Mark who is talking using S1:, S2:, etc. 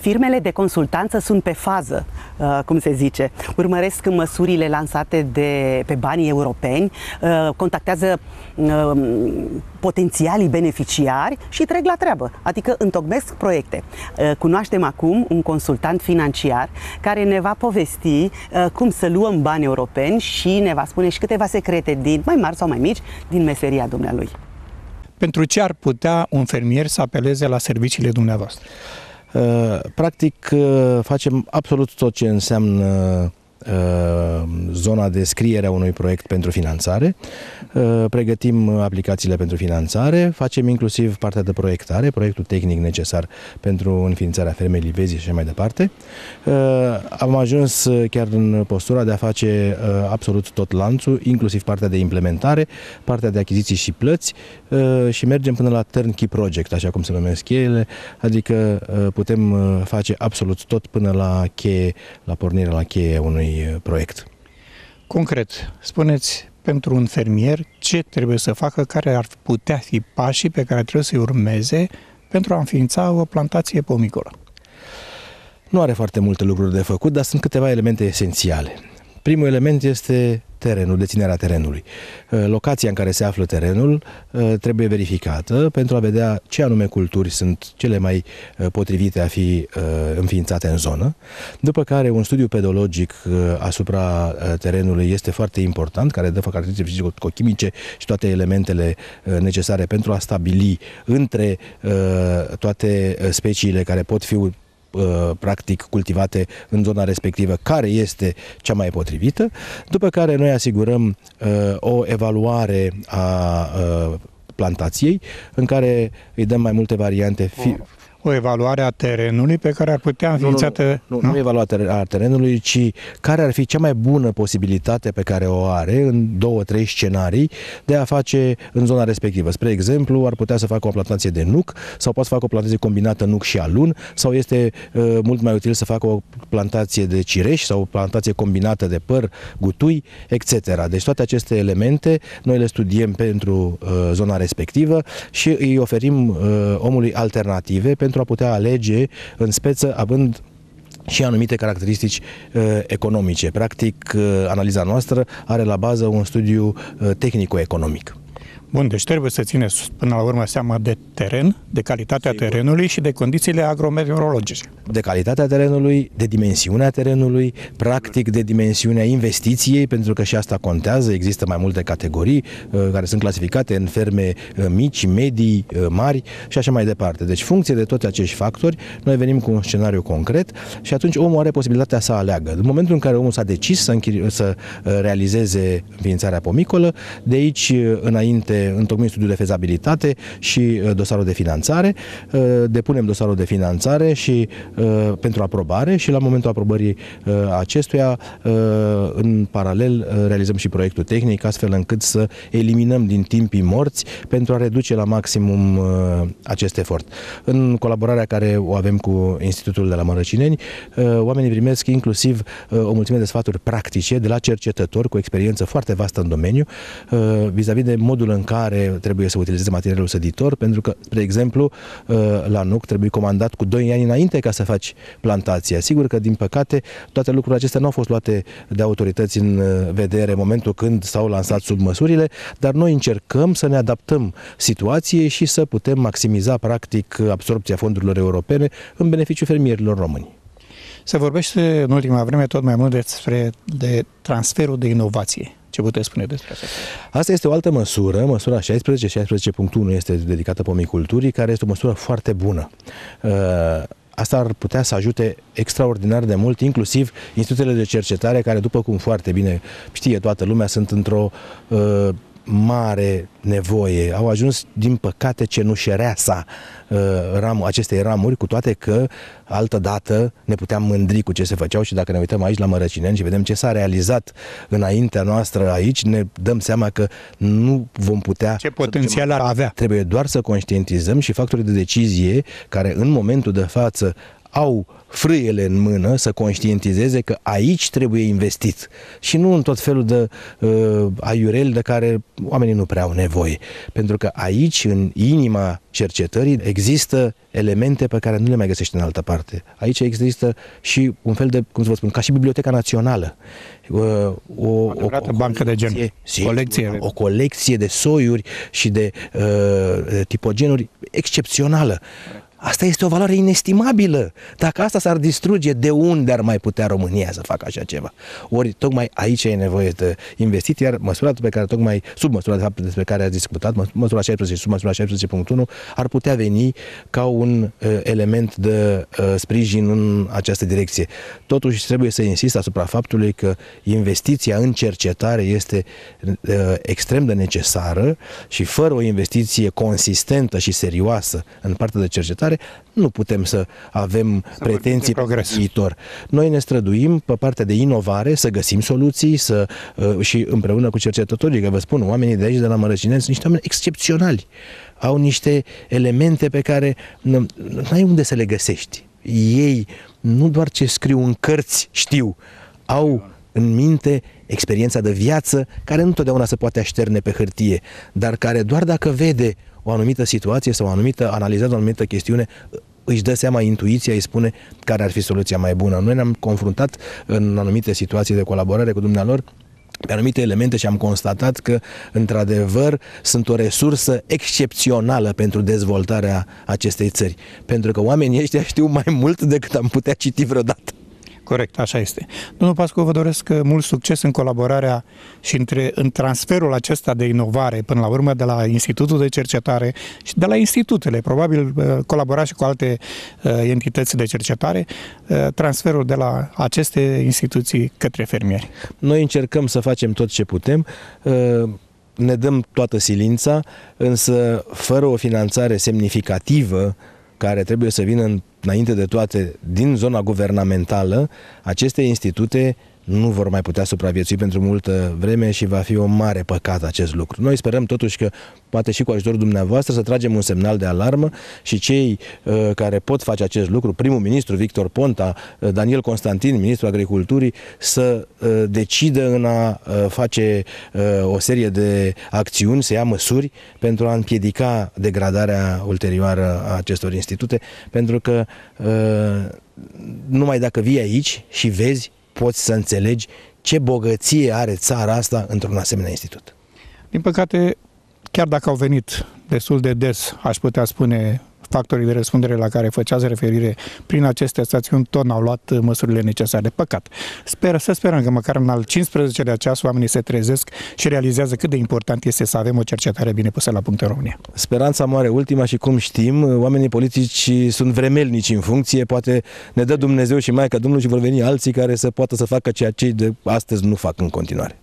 S1: Firmele de consultanță sunt pe fază, uh, cum se zice. Urmăresc măsurile lansate de, pe banii europeni, uh, contactează uh, potențialii beneficiari și trec la treabă, adică întocmesc proiecte. Cunoaștem acum un consultant financiar care ne va povesti cum să luăm bani europeni și ne va spune și câteva secrete din mai mari sau mai mici din meseria dumnealui.
S2: Pentru ce ar putea un fermier să apeleze la serviciile dumneavoastră?
S1: Uh, practic uh, facem absolut tot ce înseamnă Uh, zona de scriere a unui proiect pentru finanțare, uh, pregătim aplicațiile pentru finanțare, facem inclusiv partea de proiectare, proiectul tehnic necesar pentru înființarea fermei Livezii și mai departe. Uh, am ajuns chiar în postura de a face absolut tot lanțul, inclusiv partea de implementare, partea de achiziții și plăți și mergem până la turnkey project, așa cum se numesc ele, adică putem face absolut tot până la cheie, la pornirea la cheie unui unui uh, proiect?
S2: Concret, spuneți pentru un fermier ce trebuie să facă, care ar putea fi pașii pe care trebuie să-i urmeze pentru a înființa o plantație pomicolă.
S1: Nu are foarte multe lucruri de făcut, dar sunt câteva elemente esențiale. Primul element este terenul, deținerea terenului. Uh, locația în care se află terenul uh, trebuie verificată pentru a vedea ce anume culturi sunt cele mai uh, potrivite a fi înființate în zonă, după care un studiu pedologic asupra terenului este foarte important, care dă caracteristici fizico-chimice și toate elementele necesare pentru a stabili între toate speciile care pot fi Uh, practic cultivate în zona respectivă, care este cea mai potrivită, după care noi asigurăm uh, o evaluare a uh, plantației, în care îi dăm mai multe variante o evaluare a terenului pe care ar putea
S2: înființată... Nu, nu, nu,
S1: nu, nu a terenului, ci care ar fi cea mai bună posibilitate pe care o are în două, trei scenarii de a face în zona respectivă. Spre exemplu, ar putea să facă o plantație de nuc sau poate să facă o plantație combinată nuc și alun sau este uh, mult mai util să facă o plantație de cireș sau o plantație combinată de păr, gutui, etc. Deci toate aceste elemente noi le studiem pentru uh, zona respectivă și îi oferim uh, omului alternative pentru pentru a putea alege în speță, având și anumite caracteristici uh, economice. Practic, uh, analiza noastră are la bază un studiu uh, tehnico-economic. Bun, deci trebuie să țineți
S2: până la urmă seama de teren, de calitatea Sigur. terenului și de condițiile agrometeorologice.
S1: De calitatea terenului, de dimensiunea terenului, practic de dimensiunea investiției, pentru că și asta contează, există mai multe categorii uh, care sunt clasificate în ferme uh, mici, medii, uh, mari și așa mai departe. Deci funcție de toți acești factori, noi venim cu un scenariu concret și atunci omul are posibilitatea să aleagă. În momentul în care omul s-a decis să, să realizeze înființarea pomicolă, de aici înainte care întocmim studiul de fezabilitate și uh, dosarul de finanțare, uh, depunem dosarul de finanțare și uh, pentru aprobare și la momentul aprobării acestuia, în paralel, realizăm și proiectul tehnic, astfel încât să eliminăm din timpii morți pentru a reduce la maximum acest efort. În colaborarea care o avem cu Institutul de la Mărăcineni, oamenii primesc inclusiv o mulțime de sfaturi practice de la cercetători cu experiență foarte vastă în domeniu vis-a-vis -vis de modul în care trebuie să utilizeze materialul săditor, pentru că, spre exemplu, uh, la nuc trebuie comandat cu 2 ani înainte ca să faci plantația. Sigur că, din păcate, toate lucrurile acestea nu au fost luate de autorități în uh, vedere în momentul când s-au lansat sub măsurile, dar noi încercăm să ne adaptăm situației și să putem maximiza, practic, absorpția fondurilor europene în beneficiul fermierilor români. Se vorbește în ultima vreme tot mai mult despre de transferul
S2: de inovație ce puteți spune despre
S1: asta? Asta este o altă măsură, măsura 16, 16.1 este dedicată pomiculturii, care este o măsură foarte bună. Uh, asta ar putea să ajute extraordinar de mult, inclusiv institutele de cercetare, care, după cum foarte bine știe toată lumea, sunt într-o uh, mare nevoie. Au ajuns, din păcate, cenușereasa uh, ram, acestei ramuri, cu toate că altă dată ne puteam mândri cu ce se făceau și dacă ne uităm aici la Mărăcineni și vedem ce s-a realizat înaintea noastră aici, ne dăm seama că nu vom putea... Ce potențial ar avea. Trebuie doar să conștientizăm și factorii de decizie care în momentul de față au frâiele în mână să conștientizeze că aici trebuie investit și nu în tot felul de uh, aiureli de care oamenii nu prea au nevoie. Pentru că aici, în inima cercetării, există elemente pe care nu le mai găsești în altă parte. Aici există și un fel de, cum să vă spun, ca și Biblioteca Națională. Uh, o, o, o, o bancă de gen. Si, colecție. O colecție de soiuri și de uh, tipogenuri excepțională. Correct Asta este o valoare inestimabilă. Dacă asta s-ar distruge, de unde ar mai putea România să facă așa ceva? Ori tocmai aici e nevoie de investiții, iar măsura pe care tocmai, sub măsura de fapt despre care ați discutat, măsura 16 sub măsura 16.1, ar putea veni ca un uh, element de uh, sprijin în această direcție. Totuși trebuie să insist asupra faptului că investiția în cercetare este uh, extrem de necesară și fără o investiție consistentă și serioasă în partea de cercetare, dezvoltare, nu putem să avem să pretenții pe viitor. Noi ne străduim pe partea de inovare, să găsim soluții să, uh, și împreună cu cercetătorii, că vă spun, oamenii de aici, de la Mărăcinen, sunt niște oameni excepționali. Au niște elemente pe care nu ai unde să le găsești. Ei, nu doar ce scriu în cărți, știu, au în minte experiența de viață care nu întotdeauna se poate așterne pe hârtie, dar care doar dacă vede o anumită situație sau o anumită, analizează o anumită chestiune, își dă seama, intuiția îi spune care ar fi soluția mai bună. Noi ne-am confruntat în anumite situații de colaborare cu dumnealor pe anumite elemente și am constatat că, într-adevăr, sunt o resursă excepțională pentru dezvoltarea acestei țări. Pentru că oamenii ăștia știu mai mult decât am putea citi vreodată. Corect, așa este.
S2: Domnul Pascu, vă doresc uh, mult succes în colaborarea și între, în transferul acesta de inovare, până la urmă, de la Institutul de Cercetare și de la institutele, probabil uh, colabora și cu alte uh, entități de cercetare,
S1: uh, transferul de la aceste instituții către fermieri. Noi încercăm să facem tot ce putem. Uh ne dăm toată silința, însă fără o finanțare semnificativă care trebuie să vină înainte de toate din zona guvernamentală, aceste institute nu vor mai putea supraviețui pentru multă vreme și va fi o mare păcat acest lucru. Noi sperăm totuși că, poate și cu ajutorul dumneavoastră, să tragem un semnal de alarmă și cei uh, care pot face acest lucru, primul ministru Victor Ponta, uh, Daniel Constantin, ministrul agriculturii, să uh, decidă în a uh, face uh, o serie de acțiuni, să ia măsuri pentru a împiedica degradarea ulterioară a acestor institute, pentru că uh, numai dacă vii aici și vezi poți să înțelegi ce bogăție are țara asta într-un asemenea institut. Din păcate, chiar dacă au venit destul
S2: de des, aș putea spune, factorii de răspundere la care făceați referire prin aceste stațiuni tot n-au luat uh, măsurile necesare. Păcat. Sper, să sperăm că măcar în al 15-lea ceas oamenii se trezesc și realizează cât de important este să avem o cercetare bine pusă la punct în România.
S1: Speranța moare ultima și cum știm, uh, oamenii politici sunt vremelnici în funcție, poate ne dă Dumnezeu și că Domnului și vor veni alții care să poată să facă ceea ce de astăzi nu fac în continuare.